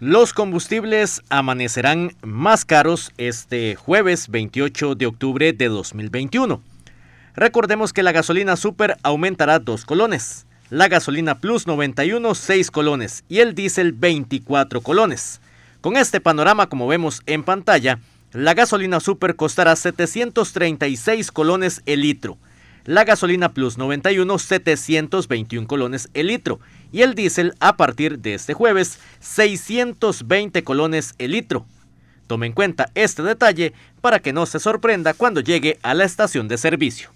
Los combustibles amanecerán más caros este jueves 28 de octubre de 2021. Recordemos que la gasolina super aumentará 2 colones, la gasolina plus 91 6 colones y el diésel 24 colones. Con este panorama como vemos en pantalla, la gasolina super costará 736 colones el litro, la gasolina Plus 91 721 colones el litro y el diésel a partir de este jueves 620 colones el litro. Tome en cuenta este detalle para que no se sorprenda cuando llegue a la estación de servicio.